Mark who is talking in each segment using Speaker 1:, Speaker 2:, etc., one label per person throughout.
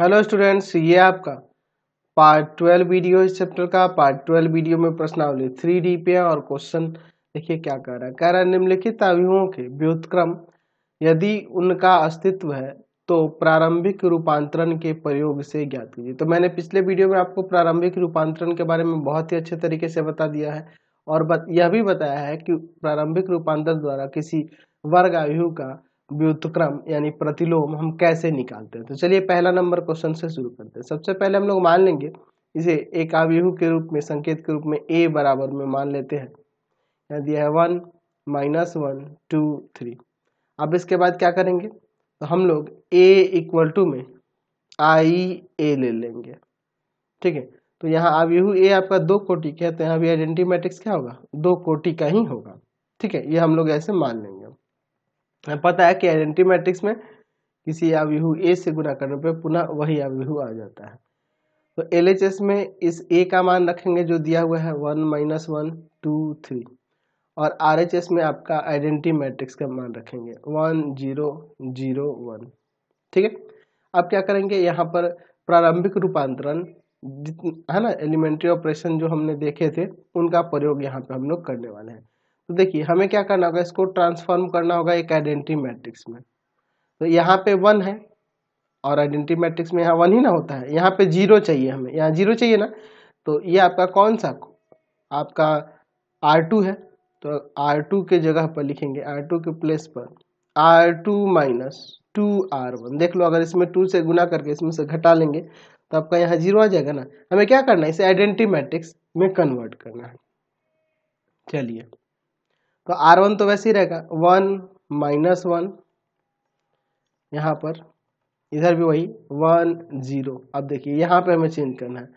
Speaker 1: hello students ये आपका part twelve video इस चैप्टर का पार्ट ट्वेल्व वीडियो में प्रश्नावली थ्री डी पे और क्वेश्चन देखिए क्या कह रहा है कह रहा है निम्नलिखित अवयवों के व्युतक्रम यदि उनका अस्तित्व है तो प्रारंभिक रूपांतरण के प्रयोग से ज्ञात कीजिए तो मैंने पिछले वीडियो में आपको प्रारंभिक रूपांतरण के बारे में बहुत ही अच्छे तरीके से बता दिया है और बत, यह भी बताया है कि प्रारंभिक रूपांतरण द्वारा किसी वर्ग आयु का व्युतक्रम यानी प्रतिलोम हम कैसे निकालते हैं तो चलिए पहला नंबर क्वेश्चन से शुरू करते हैं सबसे पहले हम लोग मान लेंगे इसे एक आव्यूह के रूप में संकेत के रूप में ए बराबर में मान लेते हैं यहाँ दिया है one minus one two three अब इसके बाद क्या करेंगे तो हम लोग ए इक्वल टू में आई ए ले लेंगे ठीक है तो यहाँ आव्यूह ए आपका दो कोटि का है तो यहाँ भी आइडेंटी मैट्रिक्स क्या होगा दो कोटि का ही होगा ठीक है ये हम लोग ऐसे मान लेंगे पता है कि आइडेंटी मैट्रिक्स में किसी आव्यूह ए से गुना करने पर पुनः वही आव्यूह आ जाता है तो एल एच एस में इस ए का मान रखेंगे जो दिया हुआ है one minus one two three और आर एच एस में आपका आइडेंटी मैट्रिक्स का मान रखेंगे वन जीरो जीरो वन ठीक है अब क्या करेंगे यहाँ पर प्रारंभिक रूपांतरण है ना एलिमेंट्री ऑपरेशन जो हमने देखे थे उनका प्रयोग यहाँ पे हम लोग करने वाले हैं तो देखिए हमें क्या करना होगा इसको ट्रांसफॉर्म करना होगा एक आइडेंटिटी मैट्रिक्स में तो यहाँ पे वन है और आइडेंटिटी मैट्रिक्स में यहाँ वन ही ना होता है यहाँ पे जीरो चाहिए हमें यहाँ जीरो चाहिए ना तो ये आपका कौन सा आपका आर टू है तो आर टू के जगह पर लिखेंगे आर टू के प्लेस पर R two minus two R one देख लो अगर इसमें टू से गुना करके इसमें से घटा लेंगे तो आपका यहाँ जीरो आ जाएगा ना हमें क्या करना है इसे आइडेंटिटी मैट्रिक्स में कन्वर्ट करना है चलिए तो आर वन तो वैसे ही रहेगा वन माइनस वन यहाँ पर इधर भी वही वन जीरो अब देखिए यहाँ पे हमें चेंज करना है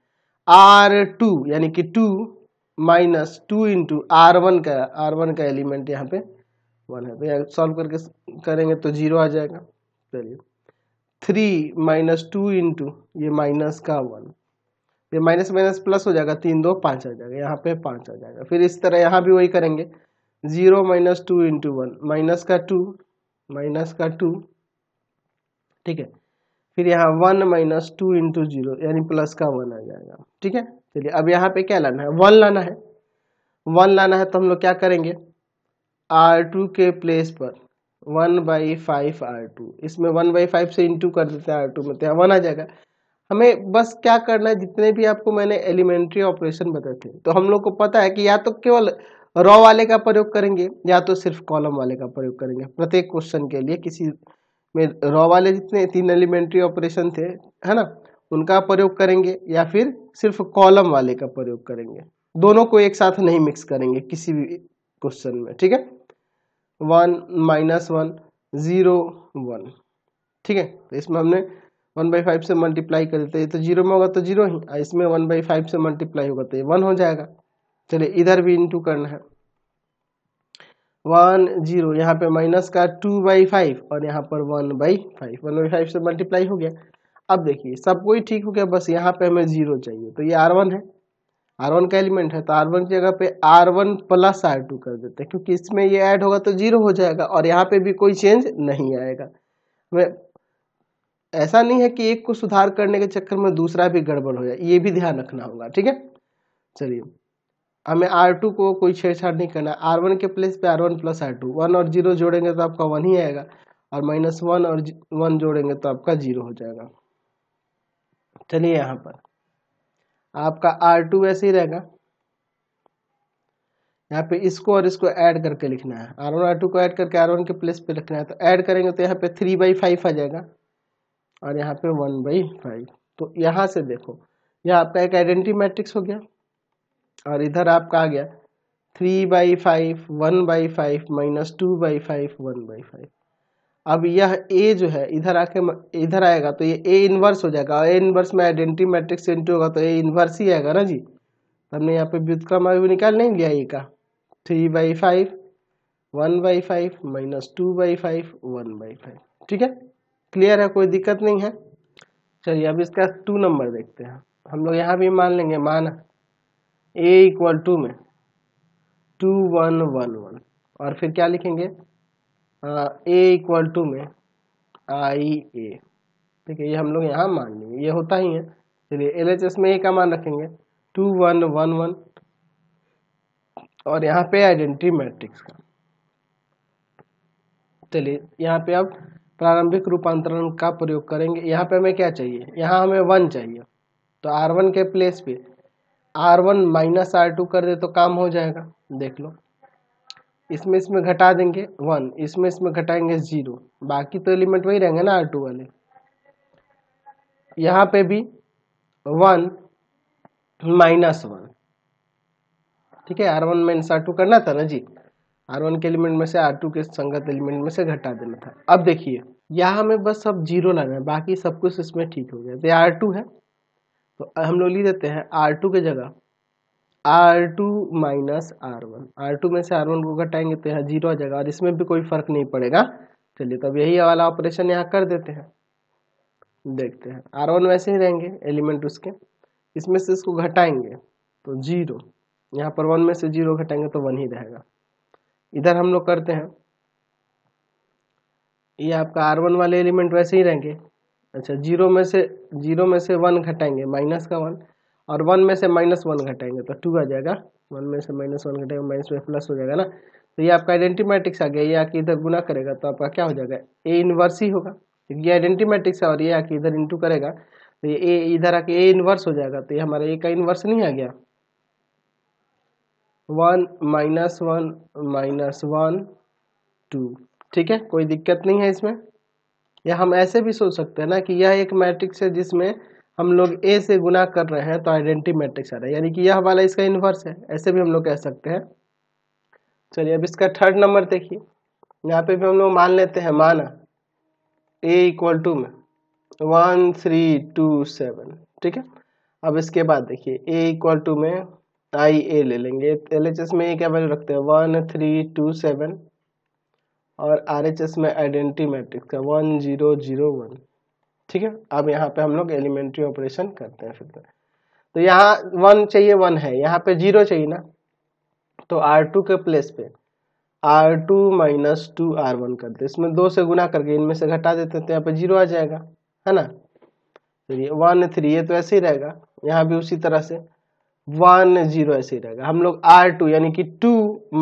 Speaker 1: आर टू यानी कि two minus two into R one का आर वन का एलिमेंट यहाँ पे वन है भैया तो सॉल्व करके करेंगे तो जीरो आ जाएगा चलिए थ्री माइनस टू इंटू ये माइनस का वन ये माइनस माइनस प्लस हो जाएगा तीन दो पाँच आ जाएगा यहाँ पे पाँच आ जाएगा फिर इस तरह यहाँ भी वही करेंगे zero minus two into one minus का टू माइनस का टू ठीक है फिर यहाँ one minus two into zero यानी प्लस का वन आ जाएगा ठीक है चलिए अब यहाँ पे क्या लाना है वन लाना है वन लाना है तो हम लोग क्या करेंगे आर टू के प्लेस पर one by five R two इसमें वन बाई फाइव से इंटू कर देते हैं आर टू में तो यहाँ वन आ जाएगा हमें बस क्या करना है जितने भी आपको मैंने एलिमेंट्री ऑपरेशन बताए थे तो हम लोग को पता है कि या तो केवल रॉ वाले का प्रयोग करेंगे या तो सिर्फ कॉलम वाले का प्रयोग करेंगे प्रत्येक क्वेश्चन के लिए किसी में रॉ वाले जितने तीन एलिमेंट्री ऑपरेशन थे है ना उनका प्रयोग करेंगे या फिर सिर्फ कॉलम वाले का प्रयोग करेंगे दोनों को एक साथ नहीं मिक्स करेंगे किसी भी क्वेश्चन में ठीक है one minus one zero one ठीक है तो इसमें हमने वन बाई फाइव से मल्टीप्लाई कर देते हैं तो जीरो में होगा तो जीरो ही इसमें वन बाई फाइव से मल्टीप्लाई होगा तो ये वन हो जाएगा चलिए इधर भी इंटू करना है वन जीरो यहाँ पे माइनस का टू बाई फाइव और यहाँ पर one by five one by five से मल्टीप्लाई हो गया अब देखिए सब कोई ठीक हो गया बस यहाँ पे हमें जीरो चाहिए तो ये आर वन है आर वन का एलिमेंट है तो आर वन की जगह पे R one plus R two कर देते हैं क्योंकि इसमें ये ऐड होगा तो जीरो हो जाएगा और यहाँ पे भी कोई चेंज नहीं आएगा हमें ऐसा नहीं है कि एक को सुधार करने के चक्कर में दूसरा भी गड़बड़ हो जाए ये भी ध्यान रखना होगा ठीक है चलिए हमें आर टू को कोई छेड़छाड़ नहीं करना आर वन के प्लेस पे R one plus R two one और जीरो जोड़ेंगे तो आपका वन ही आएगा और माइनस वन और वन जोड़ेंगे तो आपका जीरो हो जाएगा चलिए यहाँ पर आपका आर टू वैसे ही रहेगा यहाँ पे इसको और इसको ऐड करके लिखना है आर वन आर टू को ऐड करके आर वन के प्लेस पे लिखना है तो ऐड करेंगे तो यहाँ पे थ्री बाई फाइव आ जाएगा और यहाँ पे वन बाई फाइव तो यहाँ से देखो यह आपका एक आइडेंटिटी मैट्रिक्स हो गया और इधर आपका आ गया three by five one by five minus two by five one by five अब यह ए जो है इधर आके इधर आएगा तो ये ए इन्वर्स हो जाएगा और ए इन्वर्स में आइडेंटिटी मैट्रिक्स इंटू होगा तो ए इन्वर्स ही आएगा ना जी तो हमने यहाँ पे व्युतक्रम अभी निकाल नहीं लिया ए का three by five one by five minus two by five one by five ठीक है क्लियर है कोई दिक्कत नहीं है चलिए अब इसका टू नंबर देखते हैं हम लोग यहाँ भी मान लेंगे मान ए इक्वल टू में टू वन वन वन और फिर क्या लिखेंगे ए इक्वल टू में आई ए ठीक है ये हम लोग यहाँ मान लेंगे ये होता ही है चलिए एल एच एस में ए का मान रखेंगे टू वन वन वन और यहाँ पे आइडेंटिटी मैट्रिक्स का चलिए यहाँ पे अब प्रारंभिक रूपांतरण का प्रयोग करेंगे यहाँ पे हमें क्या चाहिए यहाँ हमें वन चाहिए तो आर वन के प्लेस पे R one minus R two कर दे तो काम हो जाएगा देख लो इसमें इसमें घटा देंगे वन इसमें इसमें घटाएंगे जीरो बाकी तो एलिमेंट वही रहेंगे ना आर टू वाले यहाँ पे भी वन माइनस वन ठीक है R one minus R two करना था ना जी आर वन के एलिमेंट में से आर टू के संगत एलिमेंट में से घटा देना था अब देखिए यहाँ हमें बस अब जीरो लाना है बाकी सब कुछ इसमें ठीक हो गया तो आर टू है तो हम लोग लिख देते हैं आर टू के जगह R two minus R one R two में से आर वन को घटाएंगे तो यहाँ जीरो आ जाएगा और इसमें भी कोई फर्क नहीं पड़ेगा चलिए तब तो यही वाला ऑपरेशन यहाँ कर देते हैं देखते हैं आर वन वैसे ही रहेंगे एलिमेंट उसके इसमें से इसको घटाएंगे तो जीरो यहाँ पर वन में से जीरो घटाएंगे तो वन ही रहेगा इधर हम लोग करते हैं ये आपका आर वन वाले एलिमेंट वैसे ही रहेंगे अच्छा जीरो में से जीरो में से वन घटाएंगे माइनस का वन और वन में से माइनस वन घटाएंगे तो टू आ जाएगा वन में से माइनस वन घटाएंगे माइनस में प्लस हो जाएगा ना तो ये आपका आइडेंटी मैट्रिक्स आ गया ये आके इधर गुना करेगा तो आपका क्या हो जाएगा ए इनवर्स ही होगा क्योंकि तो ये आइडेंटी मैट्रिक्स है और ये आके इधर इंटू करेगा तो ये ए इधर आके ए इनवर्स हो जाएगा तो ये हमारा ए का इनवर्स नहीं आ गया one minus one minus one two ठीक है कोई दिक्कत नहीं है इसमें या हम ऐसे भी सोच सकते हैं ना कि यह एक मैट्रिक्स है जिसमें हम लोग ए से गुना कर रहे हैं तो आइडेंटिटी मैट्रिक्स आ रहा है यानी कि यह वाला इसका इन्वर्स है ऐसे भी हम लोग कह सकते हैं चलिए अब इसका थर्ड नंबर देखिए यहाँ पे भी हम लोग मान लेते हैं माना ए इक्वल टू में वन थ्री टू सेवन ठीक है अब इसके बाद देखिए ए इक्वल टू में आई ए ले लेंगे एल एच एस में क्या वैल्यू रखते हैं वन थ्री टू सेवन और एस में आइडेंटिटी मैट्रिक्स का वन जीरो जीरो वन ठीक है अब यहाँ पे हम लोग एलिमेंट्री ऑपरेशन करते हैं फिर तो यहाँ वन चाहिए वन है यहाँ पे जीरो चाहिए ना तो आर टू के प्लेस पे R two minus two R one करते इसमें दो से गुना करके इनमें से घटा देते हैं तो यहाँ पे जीरो आ जाएगा है ना तो ये वन थ्री ये तो ऐसे ही रहेगा यहाँ भी उसी तरह से वन जीरो ऐसे ही रहेगा हम लोग आर टू यानी कि two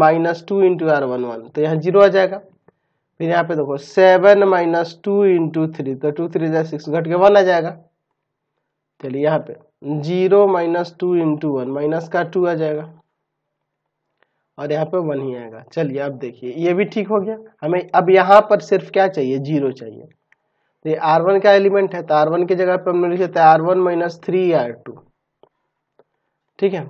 Speaker 1: minus two into R one one तो यहाँ जीरो आ जाएगा फिर यहाँ पे देखो seven minus two into three तो टू थ्री जै सिक्स घट के वन आ जाएगा चलिए यहाँ पे zero minus two into one minus का टू आ जाएगा और यहाँ पे वन ही आएगा चलिए अब देखिए ये भी ठीक हो गया हमें अब यहाँ पर सिर्फ क्या चाहिए जीरो चाहिए तो आर वन का एलिमेंट है तो आर वन की जगह पर हमने लिखे थे R one minus three R two ठीक है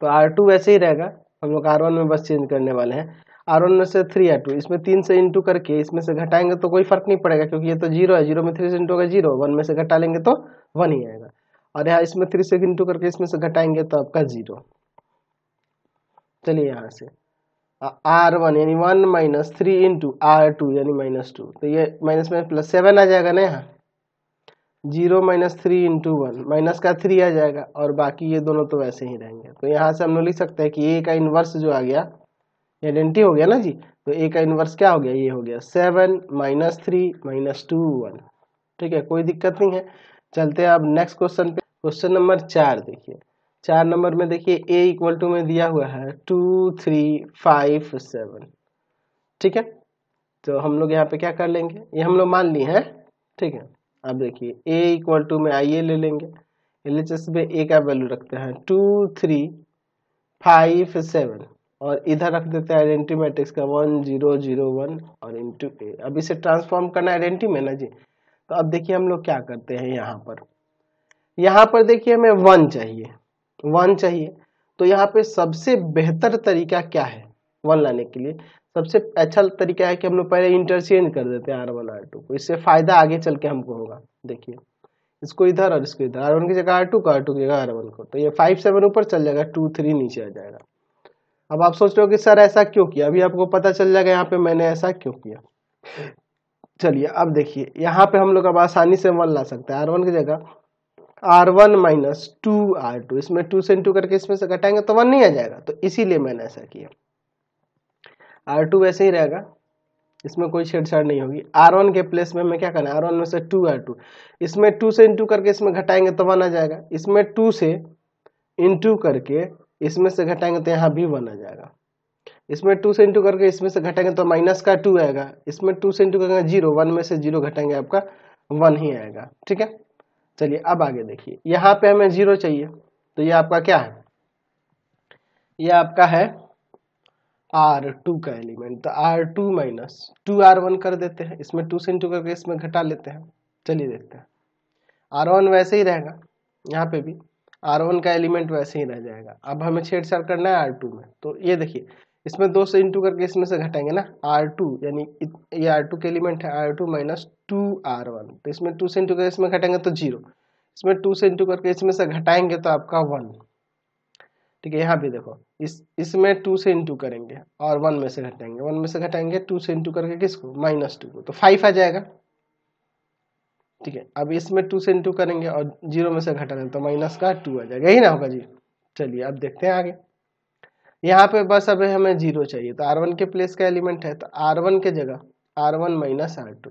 Speaker 1: तो आर टू वैसे ही रहेगा हम लोग आर वन में बस चेंज करने वाले हैं आर वन में से थ्री आर टू इसमें तीन से इंटू करके इसमें से घटाएंगे तो कोई फर्क नहीं पड़ेगा क्योंकि ये तो जीरो है जीरो में थ्री से इंटू होगा जीरो वन में से घटा लेंगे तो वन ही आएगा और यहाँ इसमें थ्री से इंटू करके इसमें से घटाएंगे तो आपका जीरो चलिए यहाँ से आर वन यानी one minus three into R two यानी माइनस टू तो ये माइनस में प्लस सेवन आ जाएगा ना यहाँ zero minus three into one minus का थ्री आ जाएगा और बाकी ये दोनों तो वैसे ही रहेंगे तो यहाँ से हम लोग लिख सकते हैं कि ए का इन्वर्स जो आ गया आइडेंटिटी हो गया ना जी तो ए का इन्वर्स क्या हो गया ये हो गया seven minus three minus two one ठीक है कोई दिक्कत नहीं है चलते हैं अब नेक्स्ट क्वेश्चन पे क्वेश्चन नंबर चार देखिए चार नंबर में देखिए ए इक्वल टू में दिया हुआ है टू थ्री फाइव सेवन ठीक है तो हम लोग यहाँ पे क्या कर लेंगे ये हम लोग मान लिए हैं ठीक है अब देखिए ए इक्वल टू में आइए ले लेंगे एल एच एस में ए का वैल्यू रखते हैं टू थ्री फाइव सेवन और इधर रख देते हैं आइडेंटी मैट्रिक्स का वन जीरो जीरो वन और इंटू ए अब इसे ट्रांसफॉर्म करना आइडेंटी में ना जी तो अब देखिए हम लोग क्या करते हैं यहाँ पर यहाँ पर देखिए हमें वन चाहिए वन चाहिए तो यहाँ पे सबसे बेहतर तरीका क्या है वन लाने के लिए सबसे अच्छा तरीका है कि हम लोग पहले इंटरचेंज कर देते हैं आर वन आर टू को इससे फायदा आगे चल के हमको होगा देखिए इसको इधर और इसको इधर आर वन की जगह आर टू को आर टू की जगह आर वन को तो ये फाइव सेवन ऊपर चल जाएगा टू थ्री नीचे आ जाएगा अब आप सोच रहे हो कि सर ऐसा क्यों किया अभी आपको पता चल जाएगा यहाँ पे मैंने ऐसा क्यों किया चलिए अब देखिए यहाँ पे हम लोग अब आसानी से वन ला सकते हैं आर वन की जगह R one minus two R two इसमें टू से टू करके इसमें से घटाएंगे तो वन नहीं आ जाएगा तो इसीलिए मैंने ऐसा किया आर टू वैसे ही रहेगा इसमें कोई छेड़छाड़ नहीं होगी आर वन के प्लेस में मैं क्या करना है आर वन में से टू आर टू इसमें टू से इंटू करके इसमें घटाएंगे तो वन आ जाएगा इसमें टू से इंटू करके इसमें से घटाएंगे तो यहाँ भी वन आ जाएगा इसमें टू से इंटू करके इसमें से घटाएंगे तो माइनस का टू आएगा इसमें टू से इंटू करेंगे जीरो वन में से जीरो घटाएंगे आपका वन ही आएगा ठीक है चलिए अब आगे देखिए यहाँ पे हमें जीरो चाहिए तो ये आपका क्या है ये आपका है आर टू का एलिमेंट तो R two minus two R one कर देते हैं इसमें टू से इंटू करके इसमें घटा लेते हैं चलिए देखते हैं आर वन वैसे ही रहेगा यहाँ पे भी आर वन का एलिमेंट वैसे ही रह जाएगा अब हमें छेड़छाड़ करना है आर टू में तो ये देखिए इसमें दो से इंटू करके इसमें से घटाएंगे ना आर टू यानी ये आर टू के एलिमेंट है R two minus two R one तो इसमें टू से इंटू करके इसमें घटेंगे तो जीरो इसमें टू से इंटू करके इसमें से घटाएंगे तो आपका वन ठीक है यहाँ भी देखो इस इसमें टू से इंटू करेंगे और वन में से घटाएंगे वन में से घटाएंगे टू से इंटू करके किसको माइनस टू को तो फाइव आ जाएगा ठीक है अब इसमें टू से इंटू करेंगे और जीरो में से घटा दें तो माइनस का टू आ जाएगा यही ना होगा जी चलिए अब देखते हैं आगे यहाँ पे बस अभी हमें जीरो चाहिए तो आर वन के प्लेस का एलिमेंट है तो आर वन के जगह R one minus R two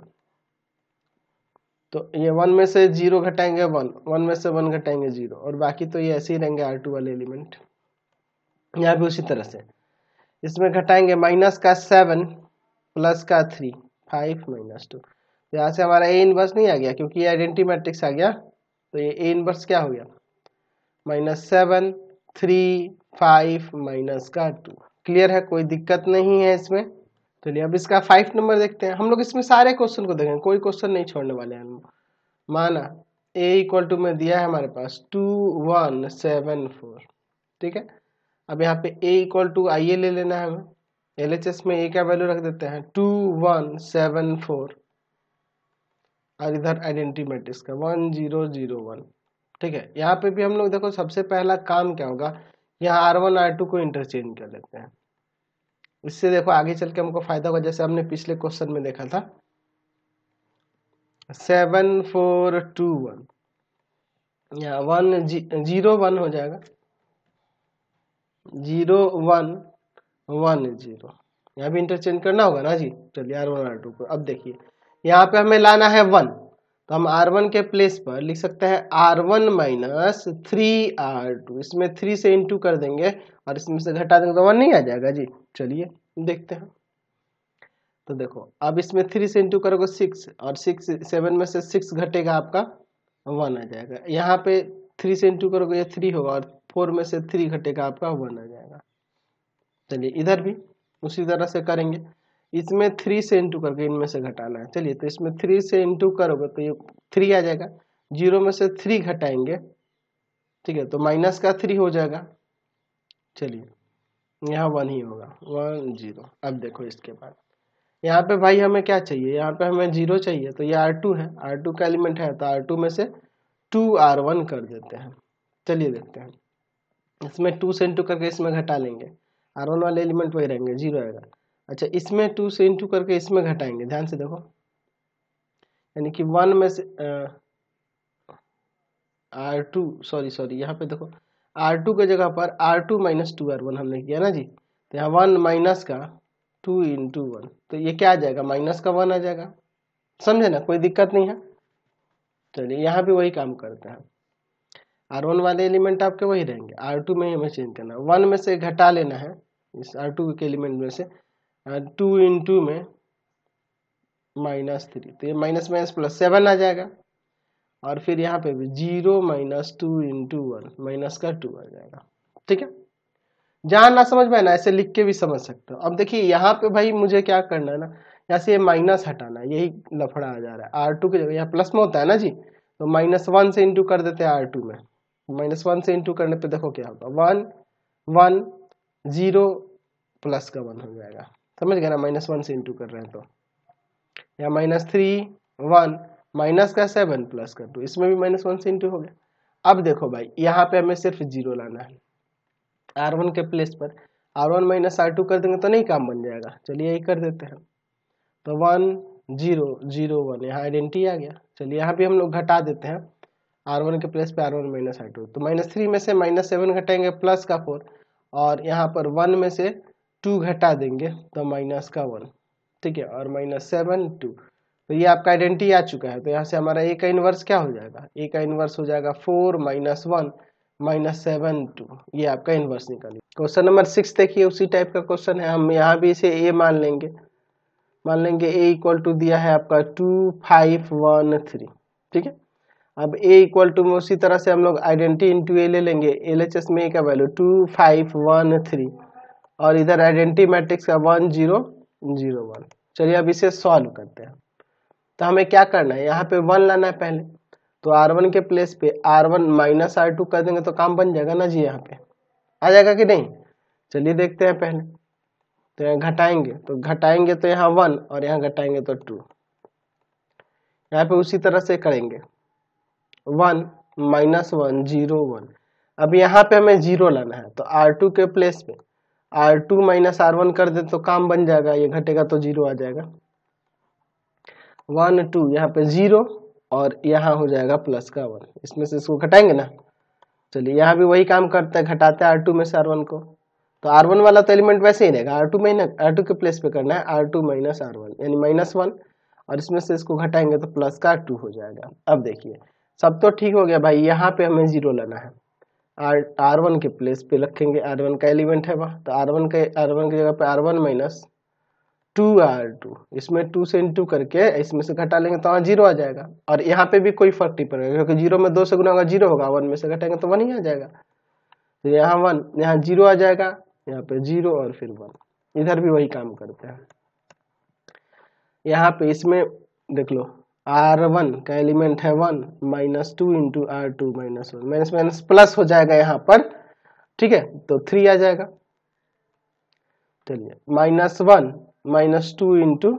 Speaker 1: तो ये वन में से जीरो घटाएंगे वन वन में से वन घटाएंगे जीरो और बाकी तो ये ऐसे ही रहेंगे आर टू वाले एलिमेंट
Speaker 2: यहाँ भी उसी तरह
Speaker 1: से इसमें घटाएंगे माइनस का सेवन प्लस का थ्री फाइव माइनस टू तो यहाँ से हमारा ए इनवर्स नहीं आ गया क्योंकि ये आइडेंटी मैट्रिक्स आ गया तो ये ए इनवर्स क्या हो गया minus seven three five minus का टू क्लियर है कोई दिक्कत नहीं है इसमें चलिए अब इसका फाइव नंबर देखते हैं हम लोग इसमें सारे क्वेश्चन को देखें कोई क्वेश्चन नहीं छोड़ने वाले हैं माना ए इक्वल टू में दिया है हमारे पास टू वन सेवन फोर ठीक है अब यहाँ पे ए इक्वल टू आइए ले लेना है हमें एल एच एस में ए का वैल्यू रख देते हैं टू वन सेवन फोर और इधर आइडेंटिटी मैट्रिक्स का वन जीरो जीरो वन ठीक है यहाँ पे भी हम लोग देखो सबसे पहला काम क्या होगा यहाँ आर वन आर टू को इंटरचेंज कर लेते हैं इससे देखो आगे चल के हमको फायदा होगा जैसे हमने पिछले क्वेश्चन में देखा था सेवन फोर टू वन यहाँ वन जी, जीरो वन हो जाएगा जीरो वन वन जीरो यहाँ भी इंटरचेंज करना होगा ना जी चलिए आर वन आर टू को अब देखिए यहाँ पे हमें लाना है वन तो हम आर वन के प्लेस पर लिख सकते हैं R one minus three R two इसमें थ्री से इंटू कर देंगे और इसमें से घटा देंगे तो वन नहीं आ जाएगा जी चलिए देखते हैं तो देखो अब इसमें थ्री से इंटू करोगे सिक्स और सिक्स सेवन में से सिक्स घटेगा आपका वन आ जाएगा यहाँ पे थ्री से इंटू करोगे ये थ्री होगा और फोर में से थ्री घटेगा आपका वन आ जाएगा चलिए इधर भी उसी तरह से करेंगे इसमें थ्री से इंटू करके इनमें से घटाना है चलिए तो इसमें थ्री से इंटू करोगे तो ये थ्री आ जाएगा जीरो में से थ्री घटाएंगे ठीक है तो माइनस का थ्री हो जाएगा चलिए यहाँ वन ही होगा वन जीरो अब देखो इसके बाद यहाँ पे भाई हमें क्या चाहिए यहाँ पे हमें जीरो चाहिए तो ये आर टू है आर टू का एलिमेंट है तो आर टू में से टू आर वन कर देते हैं चलिए देखते हैं इसमें टू से इंटू करके इसमें घटा लेंगे आर वन वाले एलिमेंट वही रहेंगे जीरो आएगा अच्छा इसमें टू से इंटू करके इसमें घटाएंगे ध्यान से देखो यानी कि वन में से आर टू सॉरी सॉरी यहाँ पे देखो आर टू के जगह पर R two minus two R one हमने किया ना जी तो यहाँ वन माइनस का टू इंटू वन तो ये क्या आ जाएगा माइनस का वन आ जाएगा समझे ना कोई दिक्कत नहीं है चलिए यहाँ भी वही काम करते हैं आर वन वाले एलिमेंट आपके वही रहेंगे आर टू में ही हमें चेंज करना है वन में से घटा लेना है इस आर टू के एलिमेंट में से टू इन टू में माइनस थ्री तो ये माइनस माइनस प्लस सेवन आ जाएगा और फिर यहाँ पे भी zero minus two into one minus का टू आ जाएगा ठीक है जहाँ ना समझ में ना ऐसे लिख के भी समझ सकते हो अब देखिए यहाँ पे भाई मुझे क्या करना है ना यहाँ से ये माइनस हटाना है यही लफड़ा आ जा रहा है आर टू की जगह यहाँ प्लस में होता है ना जी तो माइनस वन से इंटू कर देते हैं आर टू में माइनस वन से इंटू करने पे देखो क्या होगा वन वन जीरो प्लस का वन हो जाएगा समझ गए ना माइनस वन से इंटू कर रहे हैं तो या माइनस थ्री वन माइनस का सेवन प्लस का टू इसमें भी माइनस वन से इंटू हो गया अब देखो भाई यहाँ पे हमें सिर्फ जीरो लाना है आर वन के प्लेस पर R one minus R two कर देंगे तो नहीं काम बन जाएगा चलिए यही कर देते हैं तो वन जीरो जीरो वन यहाँ आइडेंटिटी आ गया चलिए यहाँ भी हम लोग घटा देते हैं आर वन के प्लेस पर R one minus R two तो माइनस थ्री में से माइनस सेवन घटाएंगे प्लस का फोर और यहाँ पर वन में से टू घटा देंगे तो माइनस का वन ठीक है और माइनस सेवन टू तो ये आपका आइडेंटिटी आ चुका है तो यहाँ से हमारा ए का इन्वर्स क्या हो जाएगा ए का इन्वर्स हो जाएगा four minus one minus seven two ये आपका इन्वर्स निकालिए क्वेश्चन नंबर सिक्स देखिए उसी टाइप का क्वेश्चन है हम यहाँ भी इसे ए मान लेंगे मान लेंगे ए इक्वल टू दिया है आपका टू फाइव वन थ्री ठीक है अब ए इक्वल टू में उसी तरह से हम लोग आइडेंटिटी इंटू ए ले लेंगे एल में ए का value two five one three और इधर आइडेंटी मैट्रिक्स का वन जीरो जीरो वन चलिए अब इसे सॉल्व करते हैं तो हमें क्या करना है यहाँ पे वन लाना है पहले तो आर वन के प्लेस पे R one minus R two कर देंगे तो काम बन जाएगा ना जी यहाँ पे आ जाएगा कि नहीं चलिए देखते हैं पहले तो यहाँ घटाएंगे तो घटाएंगे तो यहाँ वन और यहाँ घटाएंगे तो टू यहाँ पे उसी तरह से करेंगे one minus one zero one अब यहाँ पे हमें जीरो लाना है तो आर टू के प्लेस में R two minus R one कर दे तो काम बन जाएगा ये घटेगा तो जीरो आ जाएगा वन टू यहाँ पे जीरो और यहाँ हो जाएगा प्लस का वन इसमें से इसको घटाएंगे ना चलिए यहाँ भी वही काम करता है घटाते हैं आर टू में से आर वन को तो आर वन वाला तो एलिमेंट वैसे ही रहेगा R two minus R two के प्लेस पे करना है R two minus R one यानी माइनस वन और इसमें से इसको घटाएंगे तो प्लस का टू हो जाएगा अब देखिए सब तो ठीक हो गया भाई यहाँ पे हमें जीरो लाना है आर आर वन के प्लेस पे रखेंगे आर वन का एलिमेंट है वह तो आर वन के आर वन की जगह पे R one minus two R two इसमें टू से इंटू करके इसमें से घटा लेंगे तो वहाँ जीरो आ जाएगा और यहाँ पे भी कोई फर्क नहीं पड़ेगा क्योंकि जीरो में दो से गुना होगा जीरो होगा वन में से घटाएंगे तो वन ही आ जाएगा तो यहाँ वन यहाँ जीरो आ जाएगा यहाँ पे जीरो और फिर वन इधर भी वही काम करते हैं यहाँ पे इसमें देख लो आर वन का एलिमेंट है one minus two into R two minus one minus minus plus हो जाएगा यहां पर ठीक है तो थ्री आ जाएगा चलिए minus one minus two into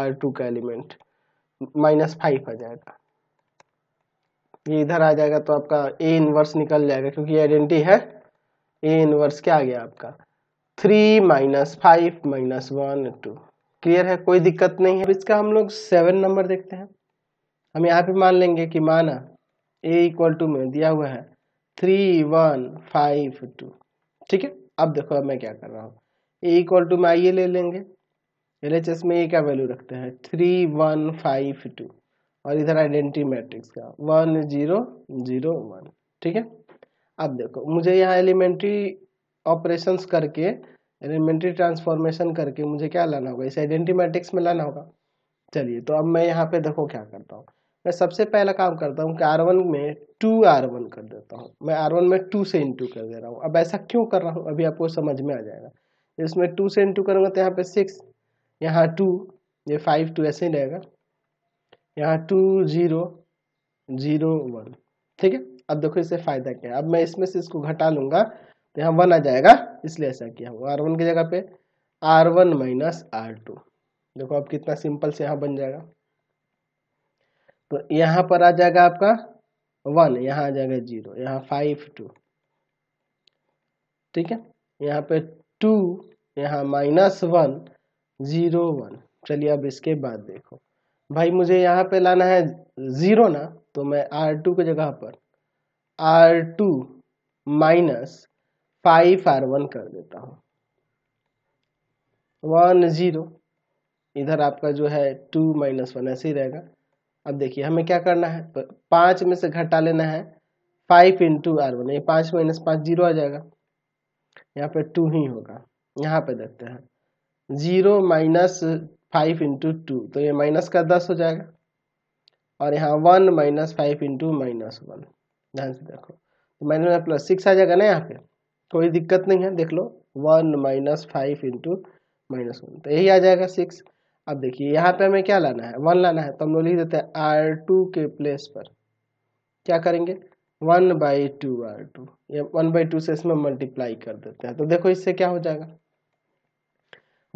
Speaker 1: R two का एलिमेंट माइनस फाइव आ जाएगा ये इधर आ जाएगा तो आपका ए इनवर्स निकल जाएगा क्योंकि आइडेंटिटी है ए इनवर्स क्या आ गया आपका three minus five minus one two clear है कोई दिक्कत नहीं है इसका हम लोग सेवन नंबर देखते हैं हम यहाँ पे मान लेंगे कि माना ए इक्वल टू में दिया हुआ है थ्री वन फाइव टू ठीक है अब देखो अब मैं क्या कर रहा हूँ ए इक्वल टू में आइए ले लेंगे एल एच एस में ए का वैल्यू रखते हैं थ्री वन फाइव टू और इधर आइडेंटिटी मैट्रिक्स का वन जीरो जीरो वन ठीक है अब देखो मुझे यहाँ एलिमेंट्री ऑपरेशंस करके एलिमेंट्री ट्रांसफॉर्मेशन करके मुझे क्या लाना होगा इसे आइडेंटी मैट्रिक्स में लाना होगा चलिए तो अब मैं यहाँ पे देखो क्या करता हूँ मैं सबसे पहला काम करता हूँ कि आर वन में टू आर वन कर देता हूँ मैं आर वन में टू से इंटू कर दे रहा हूँ अब ऐसा क्यों कर रहा हूँ अभी आपको समझ में आ जाएगा इसमें टू से इंटू करूँगा तो यहाँ पे सिक्स यहाँ टू ये फाइव टू ऐसे ही रहेगा यहाँ टू जीरो जीरो वन ठीक है अब देखो इससे फ़ायदा क्या है अब मैं इसमें से इसको घटा लूँगा तो यहाँ वन आ जाएगा इसलिए ऐसा किया हुआ आर वन की जगह पे R one minus R two देखो अब कितना सिंपल से यहाँ बन जाएगा तो यहाँ पर आ जाएगा आपका वन यहाँ आ जाएगा जीरो यहाँ फाइव टू ठीक है यहाँ पे टू यहाँ माइनस वन जीरो वन चलिए अब इसके बाद देखो भाई मुझे यहाँ पे लाना है जीरो ना तो मैं आर टू की जगह पर R two minus five R one कर देता हूँ वन ज़ीरो इधर आपका जो है टू माइनस वन ऐसे ही रहेगा अब देखिए हमें क्या करना है तो पाँच में से घटा लेना है फाइव इंटू आर वन ये पाँच माइनस पाँच जीरो आ जाएगा यहाँ पे टू ही होगा यहाँ पे देखते हैं zero minus five into two तो ये माइनस का दस हो जाएगा और यहाँ one minus five into minus one ध्यान से देखो तो माइनस प्लस सिक्स आ जाएगा ना यहाँ पे कोई दिक्कत नहीं है देख लो one minus five into minus one तो यही आ जाएगा सिक्स अब देखिए यहाँ पे हमें क्या लाना है वन लाना है तो हम लोग लिख देते हैं आर टू के प्लेस पर क्या करेंगे one by two R two ये वन बाई टू से इसमें मल्टीप्लाई कर देते हैं तो देखो इससे क्या हो जाएगा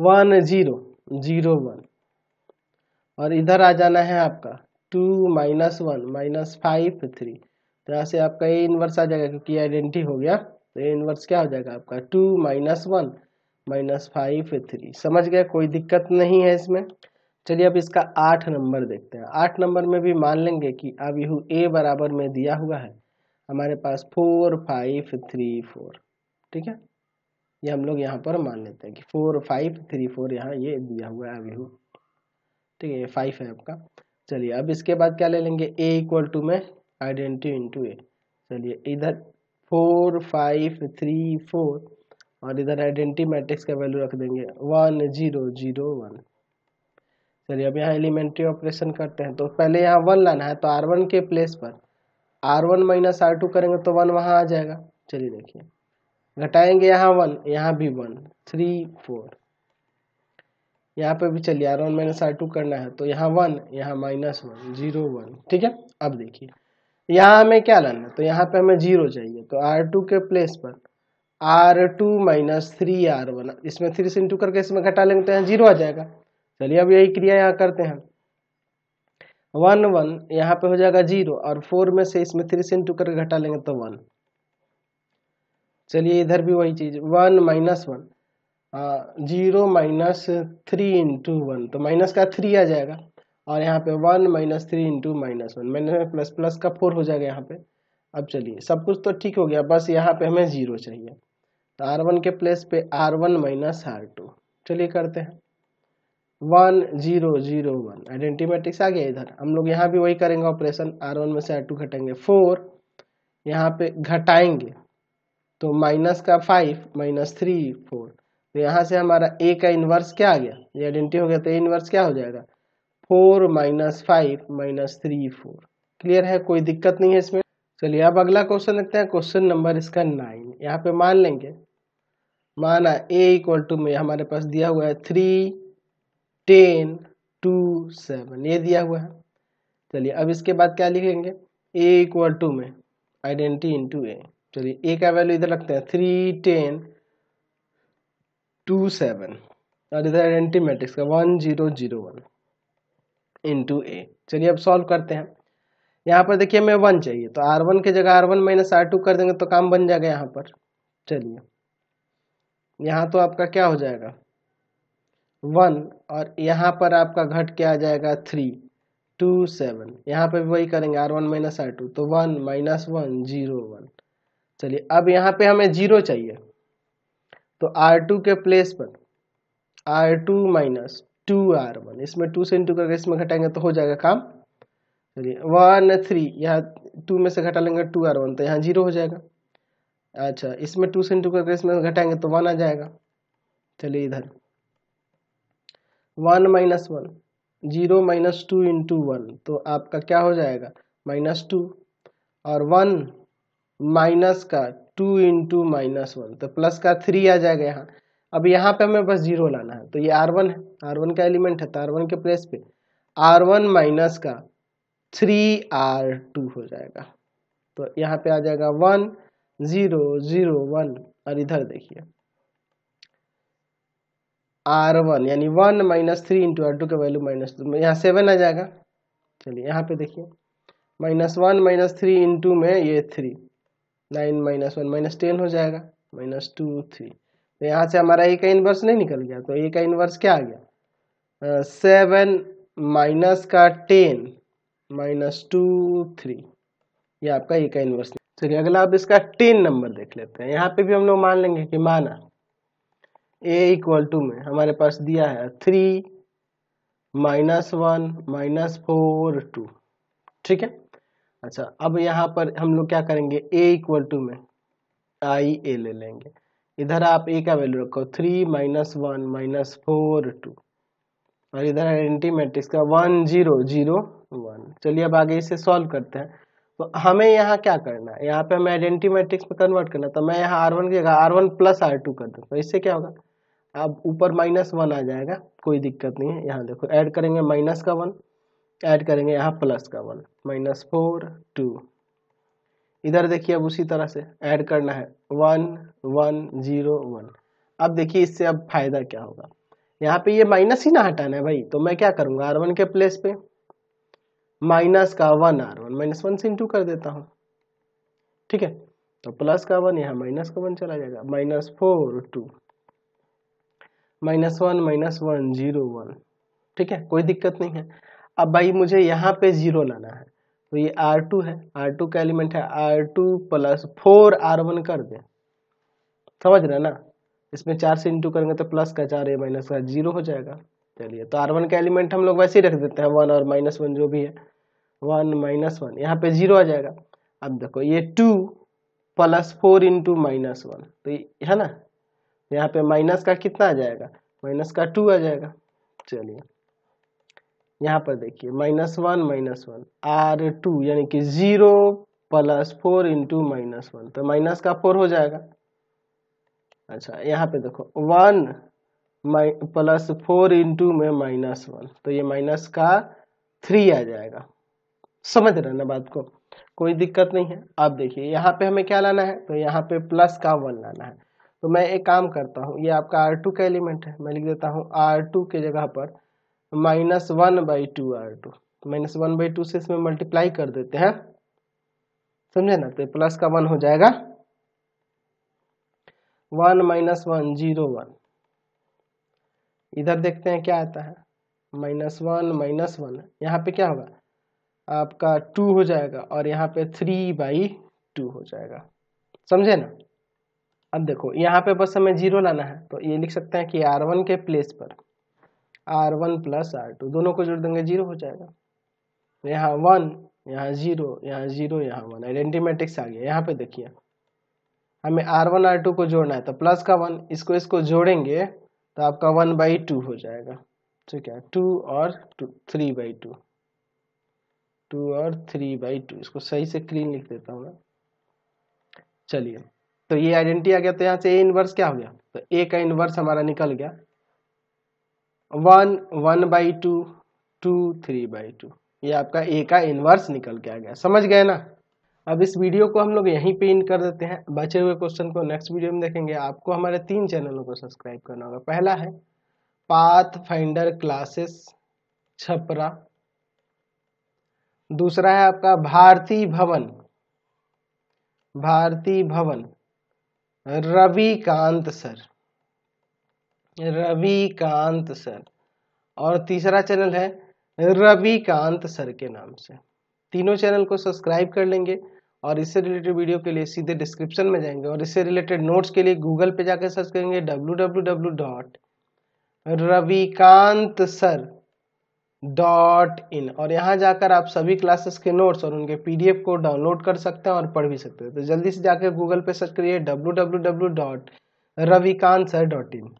Speaker 1: वन जीरो जीरो वन और इधर आ जाना है आपका two minus one minus five three तो यहाँ से आपका ये इनवर्स आ जाएगा क्योंकि आइडेंटिटी हो गया तो ए इनवर्स क्या हो जाएगा आपका two minus one minus five three समझ गया कोई दिक्कत नहीं है इसमें चलिए अब इसका आठ नंबर देखते हैं आठ नंबर में भी मान लेंगे कि अब यू ए बराबर में दिया हुआ है हमारे पास फोर फाइव थ्री फोर ठीक है ये हम लोग यहाँ पर मान लेते हैं कि फोर फाइव थ्री फोर यहाँ ये दिया हुआ है अभी हो ठीक है ये फाइव है आपका चलिए अब इसके बाद क्या ले लेंगे ए इक्वल टू में आइडेंटिटी इंटू ए चलिए इधर फोर फाइव थ्री फोर और इधर आइडेंटी मैट्रिक्स का वैल्यू रख देंगे वन जीरो जीरो वन चलिए अब यहाँ एलिमेंट्री ऑपरेशन करते हैं तो पहले यहाँ वन लाना है तो आर वन के प्लेस पर R one minus R two करेंगे तो वन वहाँ आ जाएगा चलिए देखिए घटाएंगे यहाँ वन यहाँ भी वन थ्री फोर यहाँ पे भी चलिए R one minus R two करना है तो यहाँ वन यहाँ माइनस वन जीरो वन ठीक है अब देखिए यहाँ हमें क्या लाना है तो यहाँ पे हमें जीरो चाहिए तो आर टू के प्लेस पर R two minus three R one इसमें थ्री से इंटू करके इसमें घटा लेंगे तो यहाँ जीरो आ जाएगा चलिए अब यही क्रिया यहाँ करते हैं वन वन यहाँ पे हो जाएगा जीरो और फोर में से इसमें थ्री से इंटू करके घटा लेंगे तो वन चलिए इधर भी वही चीज़ one minus one zero minus three into one तो माइनस का थ्री आ जाएगा और यहाँ पे one minus three into minus one minus plus plus का फोर हो जाएगा यहाँ पे अब चलिए सब कुछ तो ठीक हो गया बस यहाँ पे हमें ज़ीरो चाहिए तो आर वन के प्लेस पे R one minus R two चलिए करते हैं one zero zero one identity matrix आ गया इधर हम लोग यहाँ भी वही करेंगे ऑपरेशन आर वन में से आर टू घटेंगे फोर यहाँ पे घटाएंगे तो माइनस का फाइव माइनस थ्री फोर तो यहाँ से हमारा ए का इन्वर्स क्या आ गया ये आइडेंटिटी हो गया तो ए इन्वर्स क्या हो जाएगा four minus five minus three four clear है कोई दिक्कत नहीं है इसमें चलिए अब अगला क्वेश्चन देखते हैं क्वेश्चन नंबर इसका नाइन यहाँ पे मान लेंगे माना ए इक्वल टू में हमारे पास दिया हुआ है थ्री टेन टू सेवन ये दिया हुआ है चलिए अब इसके बाद क्या लिखेंगे ए इक्वल टू में आइडेंटी टू ए चलिए ए का वैल्यू इधर रखते हैं थ्री टेन टू सेवन और इधर आइडेंटी मैट्रिक्स का one zero zero one into A चलिए अब सॉल्व करते हैं यहाँ पर देखिए हमें वन चाहिए तो आर वन के जगह R one minus R two कर देंगे तो काम बन जाएगा यहाँ पर चलिए यहाँ तो आपका क्या हो जाएगा वन और यहाँ पर आपका घट क्या आ जाएगा थ्री टू सेवन यहाँ पर भी वही करेंगे R one minus R two तो one minus one zero one चलिए अब यहाँ पे हमें जीरो चाहिए तो आर टू के प्लेस पर R two minus two R one इसमें टू से इंटू करके इसमें घटाएंगे तो हो जाएगा काम चलिए वन थ्री यहाँ टू में से घटा लेंगे टू आर वन तो यहाँ जीरो हो जाएगा अच्छा इसमें टू से इंटू करके इसमें घटाएंगे तो वन आ जाएगा चलिए इधर one minus one zero minus two into one तो आपका क्या हो जाएगा माइनस टू और वन माइनस का टू इंटू माइनस वन तो प्लस का थ्री आ जाएगा यहाँ अब यहाँ पे हमें बस जीरो लाना है तो ये आर वन है आर वन का एलिमेंट है तो आर वन के प्लेस पे आर वन माइनस का थ्री आर टू हो जाएगा तो यहाँ पे आ जाएगा वन जीरो जीरो वन और इधर देखिए आर वन यानी one minus three into R two का वैल्यू माइनस टू यहाँ सेवन आ जाएगा चलिए यहाँ पे देखिए minus one minus three into में ये three nine minus one minus ten हो जाएगा माइनस टू थ्री तो यहाँ से हमारा ए का इन्वर्स नहीं निकल गया तो ए का इन्वर्स क्या आ गया सेवन माइनस का टेन माइनस टू थ्री ये आपका ए का इन्वर्स चलिए अगला अब इसका टेन नंबर देख लेते हैं यहाँ पे भी हम लोग मान लेंगे कि माना ए इक्वल टू में हमारे पास दिया है three minus one minus four two ठीक है अच्छा अब यहाँ पर हम लोग क्या करेंगे ए इक्वल टू में आई ए ले लेंगे इधर आप ए का वैल्यू रखो three minus one minus four two और इधर आइडेंटी मैट्रिक्स का वन जीरो जीरो वन चलिए अब आगे इसे सॉल्व करते हैं तो हमें यहाँ क्या करना है यहाँ पे हमें आइडेंटी मैट्रिक्स में कन्वर्ट करना तो मैं यहाँ आर वन की जगह R one plus R two कर दूँ तो इससे क्या होगा अब ऊपर माइनस वन आ जाएगा कोई दिक्कत नहीं है यहाँ देखो ऐड करेंगे माइनस का वन ऐड करेंगे यहाँ प्लस का वन माइनस फोर टू इधर देखिए अब उसी तरह से ऐड करना है वन वन जीरो वन अब देखिए इससे अब फायदा क्या होगा यहाँ पे ये माइनस ही ना हटाना है भाई तो मैं क्या करूंगा आर वन के प्लेस पे माइनस का one R one minus one से इंटू कर देता हूँ ठीक है तो प्लस का वन यहाँ माइनस का वन चला जाएगा minus four two minus one minus one zero one ठीक है कोई दिक्कत नहीं है अब भाई मुझे यहाँ पे जीरो लाना है तो ये आर टू है आर टू का एलिमेंट है R two plus four R one कर दें समझ रहे ना इसमें चार से इंटू करेंगे तो प्लस का चार ए माइनस का जीरो हो जाएगा चलिए तो आर वन का एलिमेंट हम लोग वैसे ही रख देते हैं वन और माइनस वन जो भी है वन माइनस वन यहाँ पे जीरो आ जाएगा अब देखो ये two plus four into minus one तो है ना यहाँ पे माइनस का कितना आ जाएगा माइनस का टू आ जाएगा चलिए यहाँ पर देखिए minus one minus one R two यानी कि zero plus four into minus one तो माइनस का फोर हो जाएगा अच्छा यहाँ पे देखो वन प्लस फोर इंटू में माइनस वन तो ये माइनस का थ्री आ जाएगा समझ रहे ना बात को कोई दिक्कत नहीं है आप देखिए यहाँ पे हमें क्या लाना है तो यहाँ पे प्लस का वन लाना है तो मैं एक काम करता हूँ ये आपका आर टू का एलिमेंट है मैं लिख देता हूँ आर टू के जगह पर minus one by two R two minus one by two से इसमें मल्टीप्लाई कर देते हैं समझे ना तो प्लस का वन हो जाएगा one minus one zero one इधर देखते हैं क्या आता है माइनस वन माइनस वन यहाँ पे क्या होगा आपका टू हो जाएगा और यहाँ पे थ्री बाई टू हो जाएगा समझे ना अब देखो यहाँ पे बस हमें जीरो लाना है तो ये लिख सकते हैं कि आर वन के प्लेस पर R one plus R two दोनों को जोड़ देंगे जीरो हो जाएगा यहाँ वन यहाँ जीरो यहाँ जीरो यहाँ वन आइडेंटी मैट्रिक्स आ गया यहाँ पे देखिए हमें आर वन आर टू को जोड़ना है तो प्लस का वन इसको इसको जोड़ेंगे तो आपका वन बाई टू हो जाएगा ठीक है टू और two three by two two और थ्री बाई टू इसको सही से क्लीन लिख देता हूँ मैं चलिए तो ये आइडेंटिटी आ गया तो यहाँ से ए इनवर्स क्या हो गया तो ए का इनवर्स हमारा निकल गया one one by two two three by two ये आपका ए का इन्वर्स निकल के आ गया समझ गए ना अब इस वीडियो को हम लोग यहीं पे इन कर देते हैं बचे हुए क्वेश्चन को नेक्स्ट वीडियो में देखेंगे आपको हमारे तीन चैनलों को सब्सक्राइब करना होगा पहला है पाथ फाइंडर क्लासेस छपरा दूसरा है आपका भारती भवन भारती भवन रविकांत सर रवि कांत सर और तीसरा चैनल है रवि कांत सर के नाम से तीनों चैनल को सब्सक्राइब कर लेंगे और इससे रिलेटेड वीडियो के लिए सीधे डिस्क्रिप्शन में जाएंगे और इससे रिलेटेड नोट्स के लिए गूगल पे जाकर सर्च करेंगे W W W dot Ravikant sir dot in और यहाँ जाकर आप सभी क्लासेस के नोट्स और उनके पीडीएफ को डाउनलोड कर सकते हैं और पढ़ भी सकते हैं तो जल्दी से जाकर गूगल पे सर्च करिए W W W dot Ravikant sir dot इन